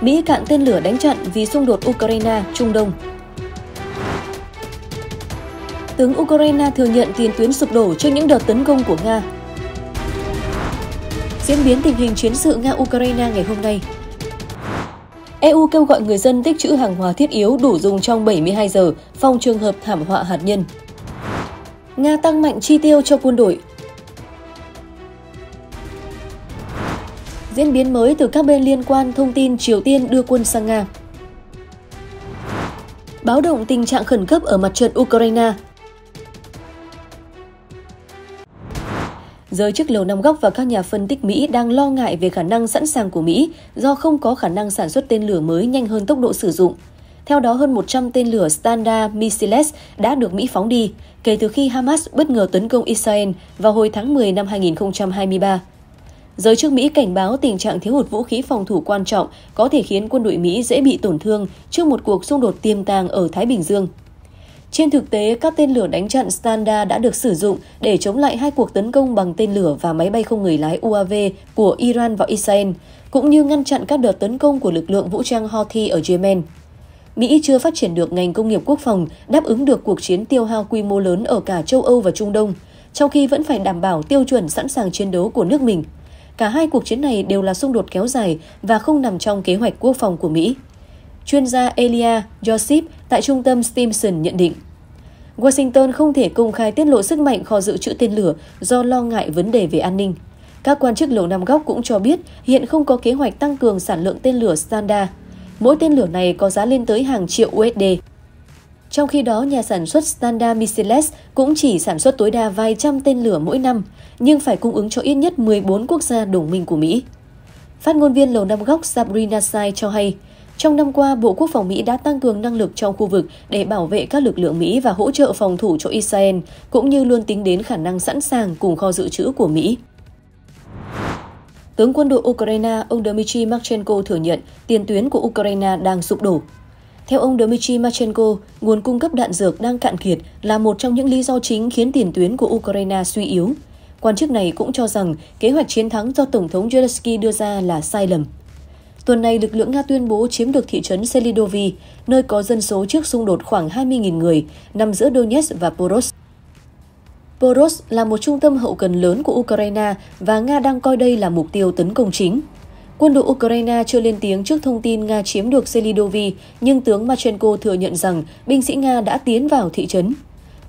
Mỹ cạn tên lửa đánh trận vì xung đột Ukraine, Trung Đông. Tướng Ukraine thừa nhận tiền tuyến sụp đổ trước những đợt tấn công của Nga. Diễn biến tình hình chiến sự Nga-Ukraine ngày hôm nay. EU kêu gọi người dân tích trữ hàng hóa thiết yếu đủ dùng trong 72 giờ, phòng trường hợp thảm họa hạt nhân. Nga tăng mạnh chi tiêu cho quân đội, Diễn biến mới từ các bên liên quan thông tin Triều Tiên đưa quân sang Nga. Báo động tình trạng khẩn cấp ở mặt trận Ukraine. Giới chức Lầu Năm Góc và các nhà phân tích Mỹ đang lo ngại về khả năng sẵn sàng của Mỹ do không có khả năng sản xuất tên lửa mới nhanh hơn tốc độ sử dụng. Theo đó, hơn 100 tên lửa Standard Missiles đã được Mỹ phóng đi kể từ khi Hamas bất ngờ tấn công Israel vào hồi tháng 10 năm 2023. Giới chức Mỹ cảnh báo tình trạng thiếu hụt vũ khí phòng thủ quan trọng có thể khiến quân đội Mỹ dễ bị tổn thương trước một cuộc xung đột tiềm tàng ở Thái Bình Dương. Trên thực tế, các tên lửa đánh chặn Standard đã được sử dụng để chống lại hai cuộc tấn công bằng tên lửa và máy bay không người lái UAV của Iran vào Israel, cũng như ngăn chặn các đợt tấn công của lực lượng vũ trang Houthi ở Yemen. Mỹ chưa phát triển được ngành công nghiệp quốc phòng đáp ứng được cuộc chiến tiêu hao quy mô lớn ở cả châu Âu và Trung Đông, trong khi vẫn phải đảm bảo tiêu chuẩn sẵn sàng chiến đấu của nước mình – Cả hai cuộc chiến này đều là xung đột kéo dài và không nằm trong kế hoạch quốc phòng của Mỹ. Chuyên gia Elia Joseph tại trung tâm Stimson nhận định, Washington không thể công khai tiết lộ sức mạnh kho dự trữ tên lửa do lo ngại vấn đề về an ninh. Các quan chức Lầu Năm Góc cũng cho biết hiện không có kế hoạch tăng cường sản lượng tên lửa Standard. Mỗi tên lửa này có giá lên tới hàng triệu USD. Trong khi đó, nhà sản xuất Standard Missiles cũng chỉ sản xuất tối đa vài trăm tên lửa mỗi năm, nhưng phải cung ứng cho ít nhất 14 quốc gia đồng minh của Mỹ. Phát ngôn viên Lầu Năm Góc Sabrina Sai cho hay, trong năm qua, Bộ Quốc phòng Mỹ đã tăng cường năng lực trong khu vực để bảo vệ các lực lượng Mỹ và hỗ trợ phòng thủ cho Israel, cũng như luôn tính đến khả năng sẵn sàng cùng kho dự trữ của Mỹ. Tướng quân đội Ukraine, ông Dmitry Marchenko thừa nhận tiền tuyến của Ukraine đang sụp đổ. Theo ông Dmitry Marchenko, nguồn cung cấp đạn dược đang cạn kiệt là một trong những lý do chính khiến tiền tuyến của Ukraine suy yếu. Quan chức này cũng cho rằng kế hoạch chiến thắng do Tổng thống Zelensky đưa ra là sai lầm. Tuần này, lực lượng Nga tuyên bố chiếm được thị trấn Selidovi, nơi có dân số trước xung đột khoảng 20.000 người, nằm giữa Donetsk và Poros. Poros là một trung tâm hậu cần lớn của Ukraine và Nga đang coi đây là mục tiêu tấn công chính. Quân đội Ukraine chưa lên tiếng trước thông tin Nga chiếm được Selidovi, nhưng tướng Machenko thừa nhận rằng binh sĩ Nga đã tiến vào thị trấn.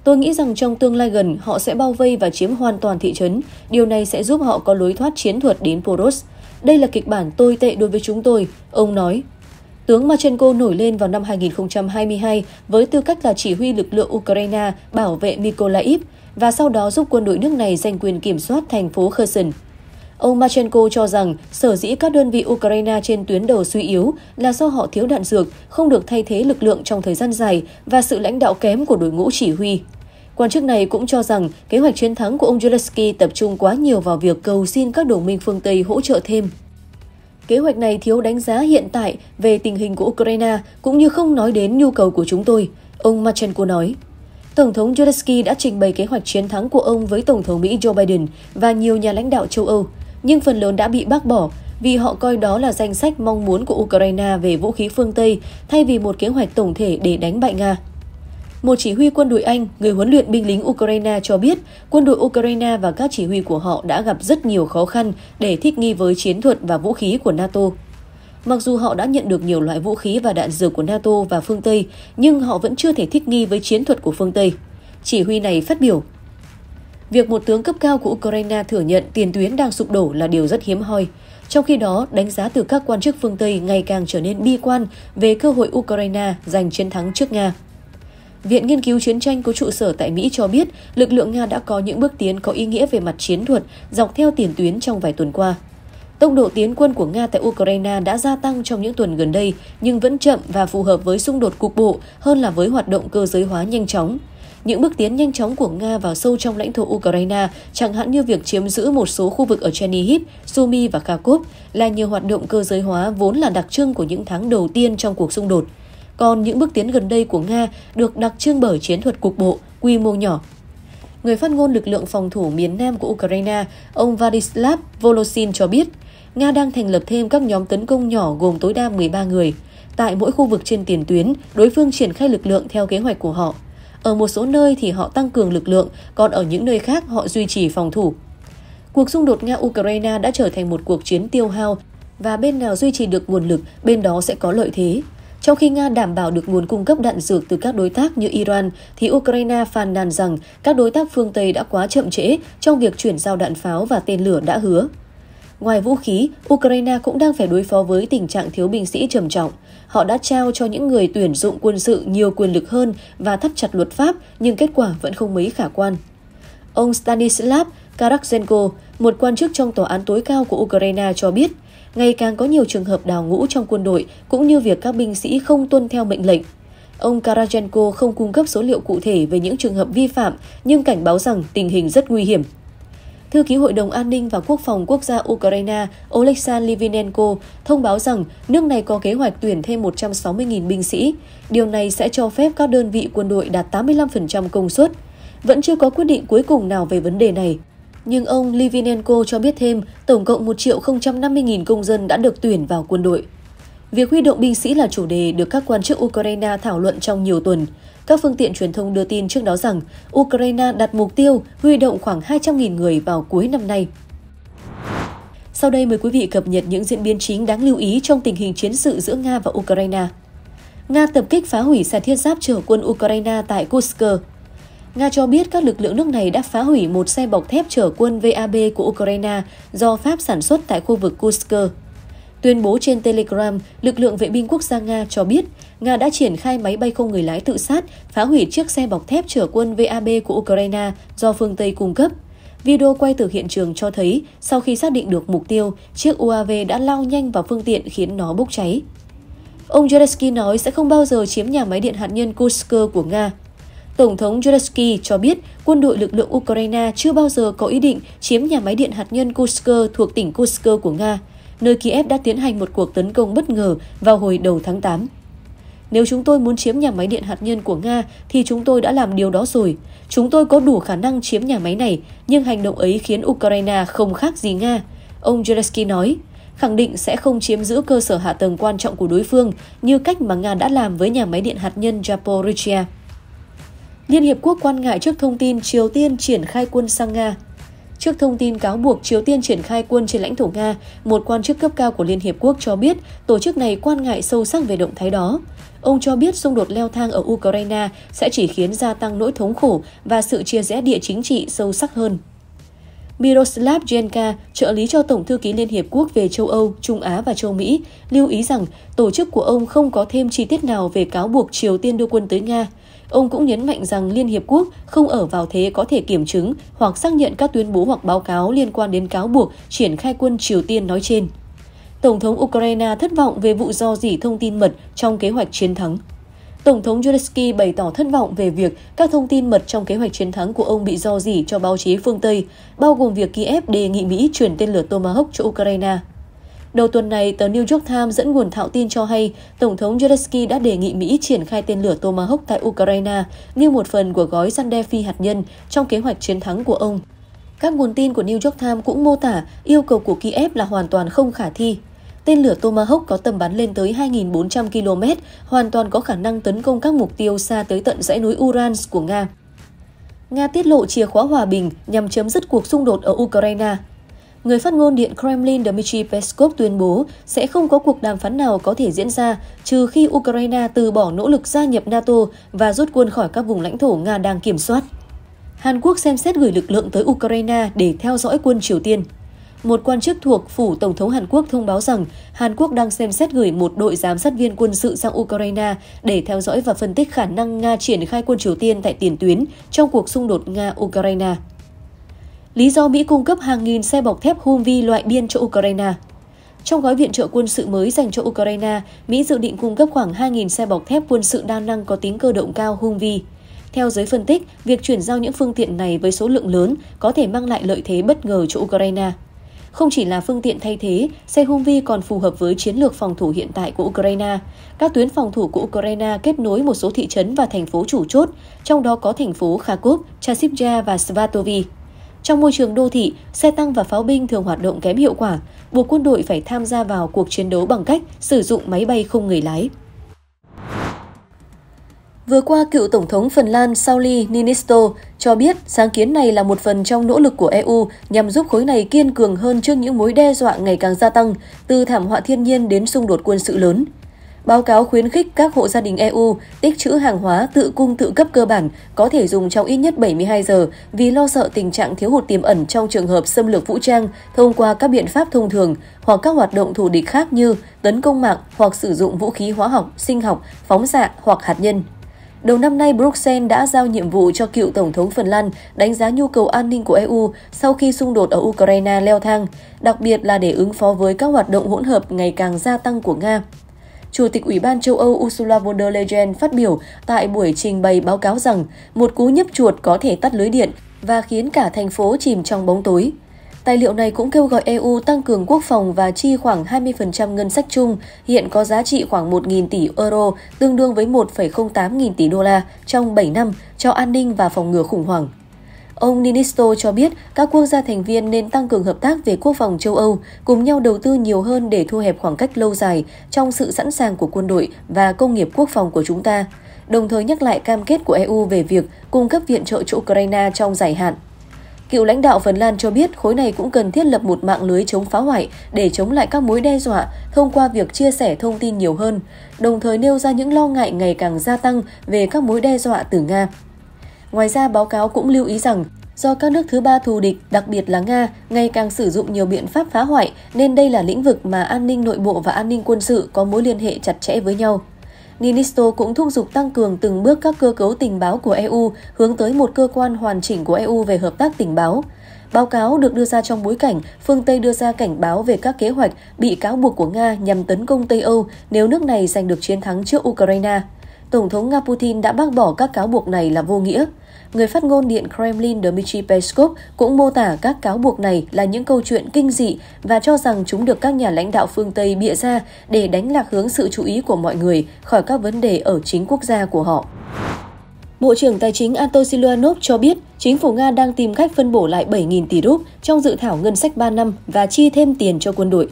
Tôi nghĩ rằng trong tương lai gần, họ sẽ bao vây và chiếm hoàn toàn thị trấn. Điều này sẽ giúp họ có lối thoát chiến thuật đến Poros. Đây là kịch bản tồi tệ đối với chúng tôi, ông nói. Tướng Machenko nổi lên vào năm 2022 với tư cách là chỉ huy lực lượng Ukraine bảo vệ Mykolaiv và sau đó giúp quân đội nước này giành quyền kiểm soát thành phố Kherson. Ông Machenko cho rằng sở dĩ các đơn vị Ukraine trên tuyến đầu suy yếu là do họ thiếu đạn dược, không được thay thế lực lượng trong thời gian dài và sự lãnh đạo kém của đội ngũ chỉ huy. Quan chức này cũng cho rằng kế hoạch chiến thắng của ông Zelensky tập trung quá nhiều vào việc cầu xin các đồng minh phương Tây hỗ trợ thêm. Kế hoạch này thiếu đánh giá hiện tại về tình hình của Ukraine cũng như không nói đến nhu cầu của chúng tôi, ông Machenko nói. Tổng thống Zelensky đã trình bày kế hoạch chiến thắng của ông với Tổng thống Mỹ Joe Biden và nhiều nhà lãnh đạo châu Âu, nhưng phần lớn đã bị bác bỏ vì họ coi đó là danh sách mong muốn của Ukraine về vũ khí phương Tây thay vì một kế hoạch tổng thể để đánh bại Nga. Một chỉ huy quân đội Anh, người huấn luyện binh lính Ukraine cho biết quân đội Ukraine và các chỉ huy của họ đã gặp rất nhiều khó khăn để thích nghi với chiến thuật và vũ khí của NATO. Mặc dù họ đã nhận được nhiều loại vũ khí và đạn dược của NATO và phương Tây, nhưng họ vẫn chưa thể thích nghi với chiến thuật của phương Tây. Chỉ huy này phát biểu, Việc một tướng cấp cao của Ukraine thừa nhận tiền tuyến đang sụp đổ là điều rất hiếm hoi. Trong khi đó, đánh giá từ các quan chức phương Tây ngày càng trở nên bi quan về cơ hội Ukraine giành chiến thắng trước Nga. Viện Nghiên cứu Chiến tranh có trụ sở tại Mỹ cho biết lực lượng Nga đã có những bước tiến có ý nghĩa về mặt chiến thuật dọc theo tiền tuyến trong vài tuần qua. Tốc độ tiến quân của Nga tại Ukraine đã gia tăng trong những tuần gần đây, nhưng vẫn chậm và phù hợp với xung đột cục bộ hơn là với hoạt động cơ giới hóa nhanh chóng những bước tiến nhanh chóng của Nga vào sâu trong lãnh thổ Ukraine, chẳng hạn như việc chiếm giữ một số khu vực ở Chernihiv, Sumy và Kharkov, là nhiều hoạt động cơ giới hóa vốn là đặc trưng của những tháng đầu tiên trong cuộc xung đột. Còn những bước tiến gần đây của Nga được đặc trưng bởi chiến thuật cục bộ, quy mô nhỏ. Người phát ngôn lực lượng phòng thủ miền Nam của Ukraine, ông Vladislav Voloshin cho biết, Nga đang thành lập thêm các nhóm tấn công nhỏ gồm tối đa 13 người. Tại mỗi khu vực trên tiền tuyến, đối phương triển khai lực lượng theo kế hoạch của họ. Ở một số nơi thì họ tăng cường lực lượng, còn ở những nơi khác họ duy trì phòng thủ. Cuộc xung đột Nga-Ukraine đã trở thành một cuộc chiến tiêu hao và bên nào duy trì được nguồn lực, bên đó sẽ có lợi thế. Trong khi Nga đảm bảo được nguồn cung cấp đạn dược từ các đối tác như Iran, thì Ukraine phàn nàn rằng các đối tác phương Tây đã quá chậm trễ trong việc chuyển giao đạn pháo và tên lửa đã hứa. Ngoài vũ khí, Ukraine cũng đang phải đối phó với tình trạng thiếu binh sĩ trầm trọng. Họ đã trao cho những người tuyển dụng quân sự nhiều quyền lực hơn và thắt chặt luật pháp, nhưng kết quả vẫn không mấy khả quan. Ông Stanislav Karakzenko, một quan chức trong tòa án tối cao của Ukraine cho biết, ngày càng có nhiều trường hợp đào ngũ trong quân đội cũng như việc các binh sĩ không tuân theo mệnh lệnh. Ông Karajenko không cung cấp số liệu cụ thể về những trường hợp vi phạm nhưng cảnh báo rằng tình hình rất nguy hiểm. Thư ký Hội đồng An ninh và Quốc phòng quốc gia Ukraine Oleksandr Livinenko thông báo rằng nước này có kế hoạch tuyển thêm 160.000 binh sĩ. Điều này sẽ cho phép các đơn vị quân đội đạt 85% công suất. Vẫn chưa có quyết định cuối cùng nào về vấn đề này. Nhưng ông Livinenko cho biết thêm tổng cộng 1 triệu 050.000 công dân đã được tuyển vào quân đội. Việc huy động binh sĩ là chủ đề được các quan chức Ukraine thảo luận trong nhiều tuần. Các phương tiện truyền thông đưa tin trước đó rằng Ukraine đặt mục tiêu huy động khoảng 200.000 người vào cuối năm nay. Sau đây mời quý vị cập nhật những diễn biến chính đáng lưu ý trong tình hình chiến sự giữa Nga và Ukraine. Nga tập kích phá hủy xe thiết giáp chở quân Ukraine tại Kursk. Nga cho biết các lực lượng nước này đã phá hủy một xe bọc thép chở quân VAB của Ukraine do Pháp sản xuất tại khu vực Kursk. Tuyên bố trên Telegram, lực lượng vệ binh quốc gia Nga cho biết Nga đã triển khai máy bay không người lái tự sát phá hủy chiếc xe bọc thép chở quân VAB của Ukraine do phương Tây cung cấp. Video quay từ hiện trường cho thấy, sau khi xác định được mục tiêu, chiếc UAV đã lao nhanh vào phương tiện khiến nó bốc cháy. Ông Zelensky nói sẽ không bao giờ chiếm nhà máy điện hạt nhân Kursk của Nga. Tổng thống Zelensky cho biết quân đội lực lượng Ukraine chưa bao giờ có ý định chiếm nhà máy điện hạt nhân Kursk thuộc tỉnh Kursk của Nga, nơi Kiev đã tiến hành một cuộc tấn công bất ngờ vào hồi đầu tháng 8. Nếu chúng tôi muốn chiếm nhà máy điện hạt nhân của Nga thì chúng tôi đã làm điều đó rồi. Chúng tôi có đủ khả năng chiếm nhà máy này, nhưng hành động ấy khiến Ukraine không khác gì Nga. Ông Zelensky nói, khẳng định sẽ không chiếm giữ cơ sở hạ tầng quan trọng của đối phương như cách mà Nga đã làm với nhà máy điện hạt nhân Zaporizhia. Liên Hiệp Quốc quan ngại trước thông tin Triều Tiên triển khai quân sang Nga Trước thông tin cáo buộc Triều Tiên triển khai quân trên lãnh thổ Nga, một quan chức cấp cao của Liên Hiệp Quốc cho biết tổ chức này quan ngại sâu sắc về động thái đó. Ông cho biết xung đột leo thang ở Ukraine sẽ chỉ khiến gia tăng nỗi thống khổ và sự chia rẽ địa chính trị sâu sắc hơn. Miroslav Jenka, trợ lý cho Tổng thư ký Liên Hiệp Quốc về châu Âu, Trung Á và châu Mỹ, lưu ý rằng tổ chức của ông không có thêm chi tiết nào về cáo buộc Triều Tiên đưa quân tới Nga. Ông cũng nhấn mạnh rằng Liên Hiệp Quốc không ở vào thế có thể kiểm chứng hoặc xác nhận các tuyên bố hoặc báo cáo liên quan đến cáo buộc triển khai quân Triều Tiên nói trên. Tổng thống Ukraine thất vọng về vụ do dỉ thông tin mật trong kế hoạch chiến thắng. Tổng thống Zelensky bày tỏ thất vọng về việc các thông tin mật trong kế hoạch chiến thắng của ông bị do dỉ cho báo chí phương Tây, bao gồm việc Kiev đề nghị Mỹ chuyển tên lửa Tomahawk cho Ukraine. Đầu tuần này, tờ New York Times dẫn nguồn thạo tin cho hay Tổng thống Zelensky đã đề nghị Mỹ triển khai tên lửa Tomahawk tại Ukraine như một phần của gói săn đe phi hạt nhân trong kế hoạch chiến thắng của ông. Các nguồn tin của New York Times cũng mô tả yêu cầu của Kiev là hoàn toàn không khả thi. Tên lửa Tomahawk có tầm bắn lên tới 2.400 km, hoàn toàn có khả năng tấn công các mục tiêu xa tới tận dãy núi Urals của Nga. Nga tiết lộ chìa khóa hòa bình nhằm chấm dứt cuộc xung đột ở Ukraine người phát ngôn Điện Kremlin Dmitry Peskov tuyên bố sẽ không có cuộc đàm phán nào có thể diễn ra trừ khi Ukraine từ bỏ nỗ lực gia nhập NATO và rút quân khỏi các vùng lãnh thổ Nga đang kiểm soát. Hàn Quốc xem xét gửi lực lượng tới Ukraine để theo dõi quân Triều Tiên. Một quan chức thuộc phủ Tổng thống Hàn Quốc thông báo rằng Hàn Quốc đang xem xét gửi một đội giám sát viên quân sự sang Ukraine để theo dõi và phân tích khả năng Nga triển khai quân Triều Tiên tại tiền tuyến trong cuộc xung đột Nga-Ukraine lý do Mỹ cung cấp hàng nghìn xe bọc thép Humvee loại biên cho Ukraine. Trong gói viện trợ quân sự mới dành cho Ukraine, Mỹ dự định cung cấp khoảng 2.000 xe bọc thép quân sự đa năng có tính cơ động cao Humvee. Theo giới phân tích, việc chuyển giao những phương tiện này với số lượng lớn có thể mang lại lợi thế bất ngờ cho Ukraine. Không chỉ là phương tiện thay thế, xe Humvee còn phù hợp với chiến lược phòng thủ hiện tại của Ukraine. Các tuyến phòng thủ của Ukraine kết nối một số thị trấn và thành phố chủ chốt, trong đó có thành phố Kharkov, Chasiv và Svatovy. Trong môi trường đô thị, xe tăng và pháo binh thường hoạt động kém hiệu quả, buộc quân đội phải tham gia vào cuộc chiến đấu bằng cách sử dụng máy bay không người lái. Vừa qua, cựu Tổng thống Phần Lan Sauli Niinisto cho biết sáng kiến này là một phần trong nỗ lực của EU nhằm giúp khối này kiên cường hơn trước những mối đe dọa ngày càng gia tăng, từ thảm họa thiên nhiên đến xung đột quân sự lớn. Báo cáo khuyến khích các hộ gia đình EU tích trữ hàng hóa tự cung tự cấp cơ bản có thể dùng trong ít nhất 72 giờ vì lo sợ tình trạng thiếu hụt tiềm ẩn trong trường hợp xâm lược vũ trang thông qua các biện pháp thông thường hoặc các hoạt động thù địch khác như tấn công mạng hoặc sử dụng vũ khí hóa học, sinh học, phóng xạ hoặc hạt nhân. Đầu năm nay, Bruxelles đã giao nhiệm vụ cho cựu Tổng thống Phần Lan đánh giá nhu cầu an ninh của EU sau khi xung đột ở Ukraine leo thang, đặc biệt là để ứng phó với các hoạt động hỗn hợp ngày càng gia tăng của Nga. Chủ tịch Ủy ban châu Âu Ursula von der Leyen phát biểu tại buổi trình bày báo cáo rằng một cú nhấp chuột có thể tắt lưới điện và khiến cả thành phố chìm trong bóng tối. Tài liệu này cũng kêu gọi EU tăng cường quốc phòng và chi khoảng 20% ngân sách chung, hiện có giá trị khoảng 1.000 tỷ euro, tương đương với 1,08 nghìn tỷ đô la trong 7 năm cho an ninh và phòng ngừa khủng hoảng. Ông Ninisto cho biết các quốc gia thành viên nên tăng cường hợp tác về quốc phòng châu Âu, cùng nhau đầu tư nhiều hơn để thu hẹp khoảng cách lâu dài trong sự sẵn sàng của quân đội và công nghiệp quốc phòng của chúng ta, đồng thời nhắc lại cam kết của EU về việc cung cấp viện trợ cho Ukraine trong dài hạn. Cựu lãnh đạo Phần Lan cho biết khối này cũng cần thiết lập một mạng lưới chống phá hoại để chống lại các mối đe dọa thông qua việc chia sẻ thông tin nhiều hơn, đồng thời nêu ra những lo ngại ngày càng gia tăng về các mối đe dọa từ Nga Ngoài ra, báo cáo cũng lưu ý rằng do các nước thứ ba thù địch, đặc biệt là Nga, ngày càng sử dụng nhiều biện pháp phá hoại nên đây là lĩnh vực mà an ninh nội bộ và an ninh quân sự có mối liên hệ chặt chẽ với nhau. Ninisto cũng thúc giục tăng cường từng bước các cơ cấu tình báo của EU hướng tới một cơ quan hoàn chỉnh của EU về hợp tác tình báo. Báo cáo được đưa ra trong bối cảnh phương Tây đưa ra cảnh báo về các kế hoạch bị cáo buộc của Nga nhằm tấn công Tây Âu nếu nước này giành được chiến thắng trước Ukraine. Tổng thống Nga Putin đã bác bỏ các cáo buộc này là vô nghĩa. Người phát ngôn Điện Kremlin Dmitry Peskov cũng mô tả các cáo buộc này là những câu chuyện kinh dị và cho rằng chúng được các nhà lãnh đạo phương Tây bịa ra để đánh lạc hướng sự chú ý của mọi người khỏi các vấn đề ở chính quốc gia của họ. Bộ trưởng Tài chính Anton Siluanov cho biết, chính phủ Nga đang tìm cách phân bổ lại 7.000 tỷ rúp trong dự thảo ngân sách 3 năm và chi thêm tiền cho quân đội.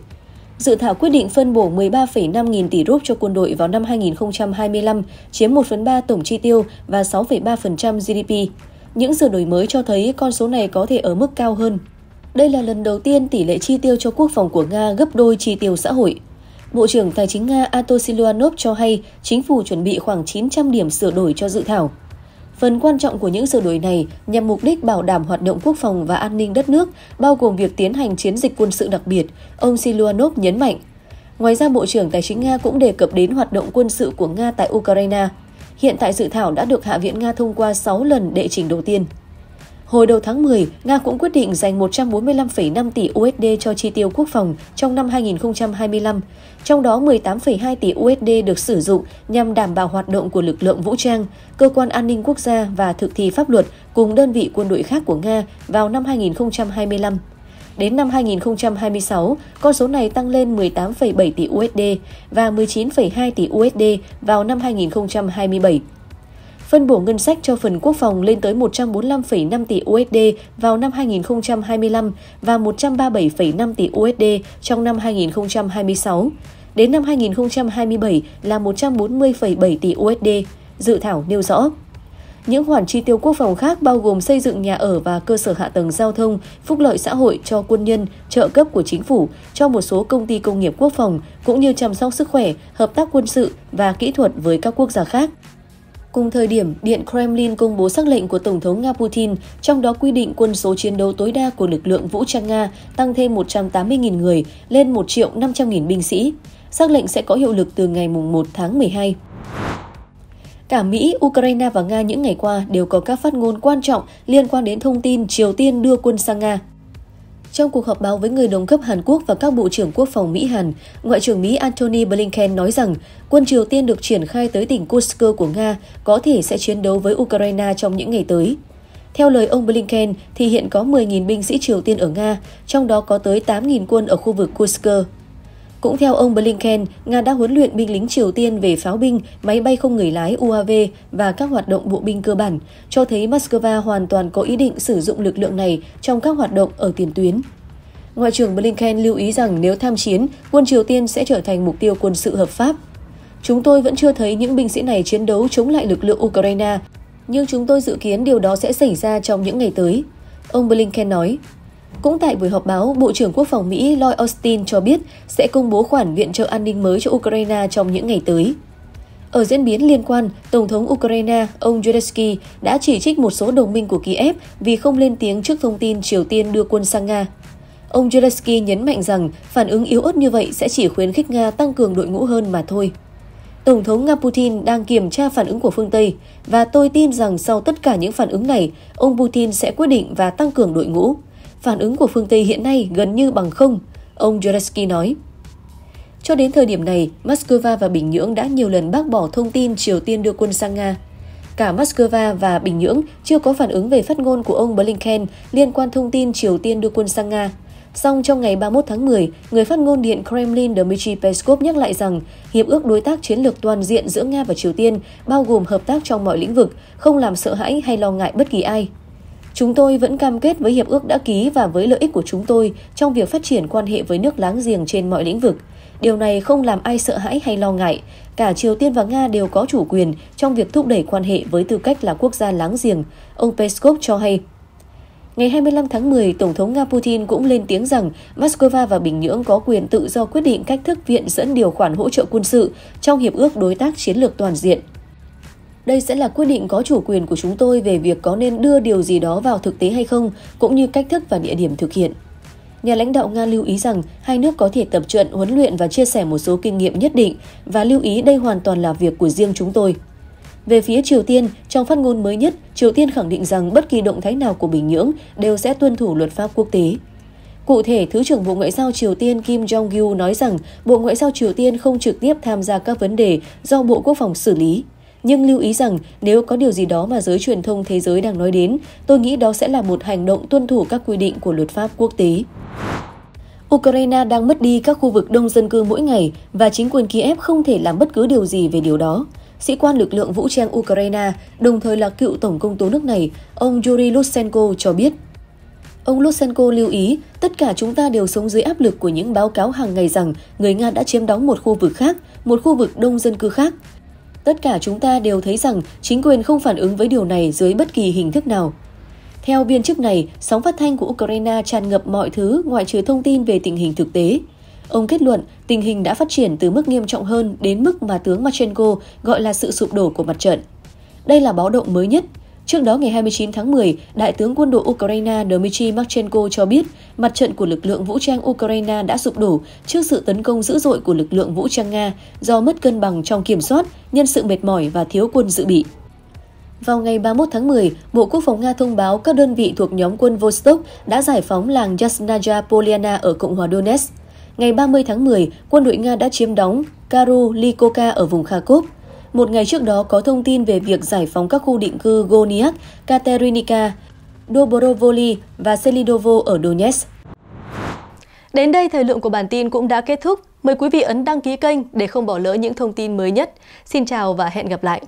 Dự thảo quyết định phân bổ 13,5 nghìn tỷ rúp cho quân đội vào năm 2025, chiếm 1 phần 3 tổng chi tiêu và 6,3% GDP. Những sửa đổi mới cho thấy con số này có thể ở mức cao hơn. Đây là lần đầu tiên tỷ lệ chi tiêu cho quốc phòng của Nga gấp đôi chi tiêu xã hội. Bộ trưởng Tài chính Nga Ato Siluanov cho hay chính phủ chuẩn bị khoảng 900 điểm sửa đổi cho dự thảo. Phần quan trọng của những sửa đổi này nhằm mục đích bảo đảm hoạt động quốc phòng và an ninh đất nước, bao gồm việc tiến hành chiến dịch quân sự đặc biệt, ông Siluanov nhấn mạnh. Ngoài ra, Bộ trưởng Tài chính Nga cũng đề cập đến hoạt động quân sự của Nga tại Ukraine. Hiện tại dự thảo đã được Hạ viện Nga thông qua 6 lần đệ trình đầu tiên. Hồi đầu tháng 10, Nga cũng quyết định dành 145,5 tỷ USD cho chi tiêu quốc phòng trong năm 2025, trong đó 18,2 tỷ USD được sử dụng nhằm đảm bảo hoạt động của lực lượng vũ trang, cơ quan an ninh quốc gia và thực thi pháp luật cùng đơn vị quân đội khác của Nga vào năm 2025. Đến năm 2026, con số này tăng lên 18,7 tỷ USD và 19,2 tỷ USD vào năm 2027 phân bổ ngân sách cho phần quốc phòng lên tới 145,5 tỷ USD vào năm 2025 và 137,5 tỷ USD trong năm 2026. Đến năm 2027 là 140,7 tỷ USD, dự thảo nêu rõ. Những khoản chi tiêu quốc phòng khác bao gồm xây dựng nhà ở và cơ sở hạ tầng giao thông, phúc lợi xã hội cho quân nhân, trợ cấp của chính phủ, cho một số công ty công nghiệp quốc phòng, cũng như chăm sóc sức khỏe, hợp tác quân sự và kỹ thuật với các quốc gia khác. Cùng thời điểm, Điện Kremlin công bố sắc lệnh của Tổng thống Nga Putin, trong đó quy định quân số chiến đấu tối đa của lực lượng vũ trang Nga tăng thêm 180.000 người lên 1 triệu 500.000 binh sĩ. Sắc lệnh sẽ có hiệu lực từ ngày 1 tháng 12. Cả Mỹ, Ukraine và Nga những ngày qua đều có các phát ngôn quan trọng liên quan đến thông tin Triều Tiên đưa quân sang Nga. Trong cuộc họp báo với người đồng cấp Hàn Quốc và các bộ trưởng quốc phòng Mỹ Hàn, Ngoại trưởng Mỹ Antony Blinken nói rằng quân Triều Tiên được triển khai tới tỉnh Kursk của Nga có thể sẽ chiến đấu với Ukraine trong những ngày tới. Theo lời ông Blinken, thì hiện có 10.000 binh sĩ Triều Tiên ở Nga, trong đó có tới 8.000 quân ở khu vực Kursk. Cũng theo ông Blinken, Nga đã huấn luyện binh lính Triều Tiên về pháo binh, máy bay không người lái UAV và các hoạt động bộ binh cơ bản, cho thấy Moscow hoàn toàn có ý định sử dụng lực lượng này trong các hoạt động ở tiền tuyến. Ngoại trưởng Blinken lưu ý rằng nếu tham chiến, quân Triều Tiên sẽ trở thành mục tiêu quân sự hợp pháp. Chúng tôi vẫn chưa thấy những binh sĩ này chiến đấu chống lại lực lượng Ukraine, nhưng chúng tôi dự kiến điều đó sẽ xảy ra trong những ngày tới. Ông Blinken nói, cũng tại buổi họp báo, Bộ trưởng Quốc phòng Mỹ Lloyd Austin cho biết sẽ công bố khoản viện trợ an ninh mới cho Ukraine trong những ngày tới. Ở diễn biến liên quan, Tổng thống Ukraine ông Zelensky đã chỉ trích một số đồng minh của Kiev vì không lên tiếng trước thông tin Triều Tiên đưa quân sang Nga. Ông Zelensky nhấn mạnh rằng phản ứng yếu ớt như vậy sẽ chỉ khuyến khích Nga tăng cường đội ngũ hơn mà thôi. Tổng thống Nga Putin đang kiểm tra phản ứng của phương Tây và tôi tin rằng sau tất cả những phản ứng này, ông Putin sẽ quyết định và tăng cường đội ngũ phản ứng của phương Tây hiện nay gần như bằng không, ông Zelensky nói. Cho đến thời điểm này, Moscow và Bình Nhưỡng đã nhiều lần bác bỏ thông tin Triều Tiên đưa quân sang Nga. Cả Moscow và Bình Nhưỡng chưa có phản ứng về phát ngôn của ông Blinken liên quan thông tin Triều Tiên đưa quân sang Nga. Song trong ngày 31 tháng 10, người phát ngôn Điện Kremlin Dmitry Peskov nhắc lại rằng Hiệp ước đối tác chiến lược toàn diện giữa Nga và Triều Tiên bao gồm hợp tác trong mọi lĩnh vực, không làm sợ hãi hay lo ngại bất kỳ ai. Chúng tôi vẫn cam kết với hiệp ước đã ký và với lợi ích của chúng tôi trong việc phát triển quan hệ với nước láng giềng trên mọi lĩnh vực. Điều này không làm ai sợ hãi hay lo ngại. Cả Triều Tiên và Nga đều có chủ quyền trong việc thúc đẩy quan hệ với tư cách là quốc gia láng giềng, ông Peskov cho hay. Ngày 25 tháng 10, Tổng thống Nga Putin cũng lên tiếng rằng Moscow và Bình Nhưỡng có quyền tự do quyết định cách thức viện dẫn điều khoản hỗ trợ quân sự trong Hiệp ước Đối tác Chiến lược Toàn diện đây sẽ là quyết định có chủ quyền của chúng tôi về việc có nên đưa điều gì đó vào thực tế hay không, cũng như cách thức và địa điểm thực hiện. Nhà lãnh đạo Nga lưu ý rằng hai nước có thể tập trận, huấn luyện và chia sẻ một số kinh nghiệm nhất định và lưu ý đây hoàn toàn là việc của riêng chúng tôi. Về phía Triều Tiên, trong phát ngôn mới nhất, Triều Tiên khẳng định rằng bất kỳ động thái nào của Bình Nhưỡng đều sẽ tuân thủ luật pháp quốc tế. Cụ thể, Thứ trưởng Bộ Ngoại giao Triều Tiên Kim Jong-gil nói rằng Bộ Ngoại giao Triều Tiên không trực tiếp tham gia các vấn đề do Bộ Quốc phòng xử lý. Nhưng lưu ý rằng nếu có điều gì đó mà giới truyền thông thế giới đang nói đến, tôi nghĩ đó sẽ là một hành động tuân thủ các quy định của luật pháp quốc tế. Ukraine đang mất đi các khu vực đông dân cư mỗi ngày và chính quyền Kiev không thể làm bất cứ điều gì về điều đó. Sĩ quan lực lượng vũ trang Ukraine, đồng thời là cựu tổng công tố nước này, ông Yuri Lutsenko cho biết. Ông Lutsenko lưu ý, tất cả chúng ta đều sống dưới áp lực của những báo cáo hàng ngày rằng người Nga đã chiếm đóng một khu vực khác, một khu vực đông dân cư khác. Tất cả chúng ta đều thấy rằng chính quyền không phản ứng với điều này dưới bất kỳ hình thức nào. Theo viên chức này, sóng phát thanh của Ukraine tràn ngập mọi thứ ngoại trừ thông tin về tình hình thực tế. Ông kết luận tình hình đã phát triển từ mức nghiêm trọng hơn đến mức mà tướng Machenko gọi là sự sụp đổ của mặt trận. Đây là báo động mới nhất, Trước đó ngày 29 tháng 10, Đại tướng quân đội Ukraine Dmitry Marchenko cho biết mặt trận của lực lượng vũ trang Ukraine đã sụp đổ trước sự tấn công dữ dội của lực lượng vũ trang Nga do mất cân bằng trong kiểm soát, nhân sự mệt mỏi và thiếu quân dự bị. Vào ngày 31 tháng 10, Bộ Quốc phòng Nga thông báo các đơn vị thuộc nhóm quân Vostok đã giải phóng làng Yasnaya Poliana ở Cộng hòa Donetsk. Ngày 30 tháng 10, quân đội Nga đã chiếm đóng Karulikoka ở vùng Kharkov một ngày trước đó có thông tin về việc giải phóng các khu định cư Goniak, Katerinika, Dobrovoli và Selidovo ở Donetsk. Đến đây thời lượng của bản tin cũng đã kết thúc. Mời quý vị ấn đăng ký kênh để không bỏ lỡ những thông tin mới nhất. Xin chào và hẹn gặp lại!